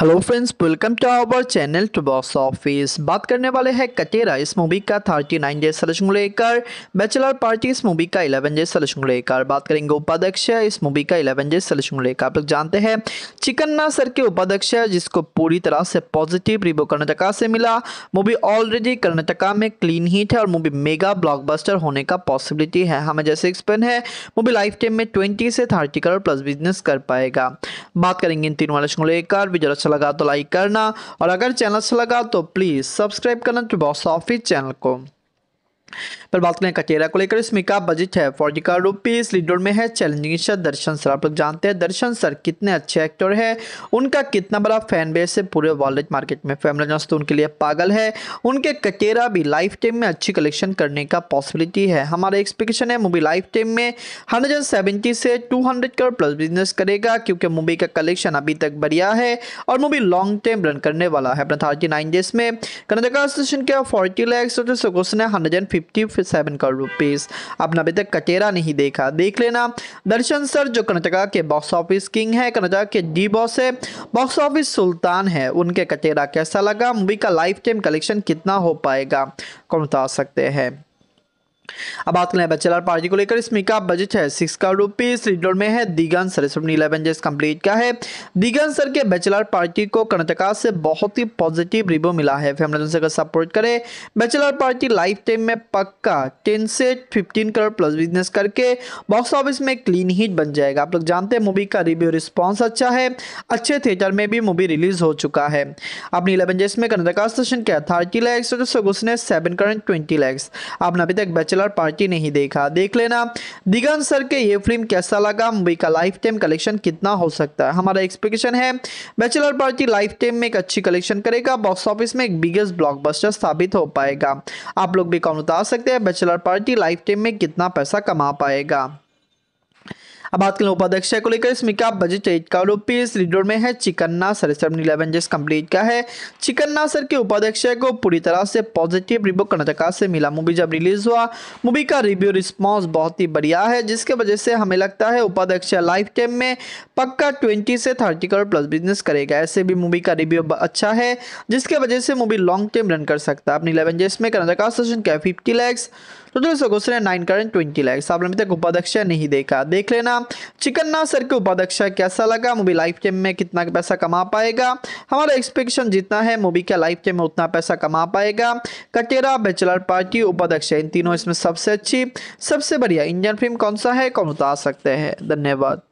hello friends welcome to our channel to box office बात करने वाले हैं कटेरा इस मूवी का नाइन डे सलेक्शन लेकर बैचलर पार्टी इस मूवी का इलेवन डे सलेक्शन लेकर बात करेंगे उपाध्यक्ष इस मूवी का इलेवन डे सलेक्शन लेकर आप लोग जानते हैं चिकन्ना सर के उपाध्यक्ष जिसको पूरी तरह से पॉजिटिव रिव्यू कर्नाटका से मिला मूवी ऑलरेडी कर्नाटका में क्लीन हिट है और मूवी मेगा ब्लॉकबस्टर होने का पॉसिबिलिटी है हमें जैसे एक्सप्लेन है मूवी लाइफ टाइम में ट्वेंटी से थर्टी करोड़ प्लस बिजनेस कर पाएगा बात करेंगे इन तीन वाले को लेकर वीडियो अच्छा लगा तो लाइक करना और अगर चैनल अच्छा लगा तो प्लीज़ सब्सक्राइब करना टू बॉक्स ऑफिस चैनल को पर बात करें कचेरा को लेकर इसमें का बजट है फौजी का रूपी इस लीडर में है चैलेंजिंग सर दर्शन सर आप लोग जानते हैं दर्शन सर कितने अच्छे एक्टर हैं उनका कितना बड़ा फैन बेस है पूरे वर्ल्ड मार्केट में फैमिली जो तो उनके लिए पागल है उनके कचेरा भी लाइफ टाइम में अच्छी कलेक्शन करने का पॉसिबिलिटी है हमारा एक्सपेक्टेशन है मूवी लाइफ टाइम में हंड्रेड से टू करोड़ प्लस बिजनेस करेगा क्योंकि मूवी का कलेक्शन अभी तक बढ़िया है और मूवी लॉन्ग टर्म रन करने वाला है अपना थर्टी नाइन डेज में कर्नाटका एसोसिएशन के फोर्टी लैक्स और हंड्रेड एंड 57 करोड़ रुपीस आपने अभी तक कटेरा नहीं देखा देख लेना दर्शन सर जो कर्नाटका के बॉक्स ऑफिस किंग है कर्नाटका के डी बॉस है बॉक्स ऑफिस सुल्तान है उनके कटेरा कैसा लगा मूवी का लाइफ टाइम कलेक्शन कितना हो पाएगा कौन बता सकते हैं अब बात करें बैचलर पार्टी को लेकर इसमें का बजट है सिक्स करोड़ रुपीज रिडोर में है दिगन सर इसमें इलेवन जेस कंप्लीट का है दिगन सर के बैचलर पार्टी को कर्नाटका से बहुत ही पॉजिटिव रिव्यू मिला है फैमिली से अगर सपोर्ट करें बैचलर पार्टी लाइफ टाइम में पक्का टेन से फिफ्टीन करोड़ प्लस बिजनेस करके बॉक्स ऑफिस में क्लीन हिट बन जाएगा आप लोग जानते हैं मूवी का रिव्यू रिस्पॉन्स अच्छा है अच्छे थिएटर में भी मूवी रिलीज हो चुका है अपनी इलेवन जेस में कर्नाटका स्टेशन के थर्टी लैक्स तो घुसने सेवन करेंट ट्वेंटी लैक्स आपने अभी तक बैचलर बैचलर पार्टी नहीं देखा देख लेना दिगंत सर के ये फिल्म कैसा लगा मूवी का लाइफ टाइम कलेक्शन कितना हो सकता है हमारा एक्सपेक्टेशन है बैचलर पार्टी लाइफ टाइम में एक अच्छी कलेक्शन करेगा बॉक्स ऑफिस में एक बिगेस्ट ब्लॉकबस्टर साबित हो पाएगा आप लोग भी कौन उतार सकते हैं बैचलर पार्टी लाइफ टाइम में कितना पैसा कमा पाएगा अब बात करें उपाध्यक्ष को लेकर इसमें क्या बजट एट का रुपीज लीडर में है चिकन्ना सर सेवन इलेवन जिस कंप्लीट का है चिकन्ना सर के उपाध्यक्ष को पूरी तरह से पॉजिटिव रिव्यू कर्नाटका से मिला मूवी जब रिलीज हुआ मूवी का रिव्यू रिस्पॉन्स बहुत ही बढ़िया है जिसके वजह से हमें लगता है उपाध्यक्ष लाइफ टाइम में पक्का ट्वेंटी से थर्टी करोड़ प्लस बिजनेस करेगा ऐसे भी मूवी का रिव्यू अच्छा है जिसके वजह से मूवी लॉन्ग टर्म रन कर सकता है अपनी इलेवन जेस में कर्नाटका सेशन क्या fifty lakhs total nine current twenty lakhs आपने अभी तक उपाध्यक्ष नहीं देखा देख लेना गया चिकन ना सर के उपाध्यक्ष अच्छा कैसा लगा मूवी लाइफ टाइम में कितना पैसा कमा पाएगा हमारा एक्सपेक्टेशन जितना है मूवी का लाइफ टाइम में उतना पैसा कमा पाएगा कटेरा बैचलर पार्टी उपाध्यक्ष इन तीनों इसमें सबसे अच्छी सबसे बढ़िया इंडियन फिल्म कौन सा है कौन उतार सकते हैं धन्यवाद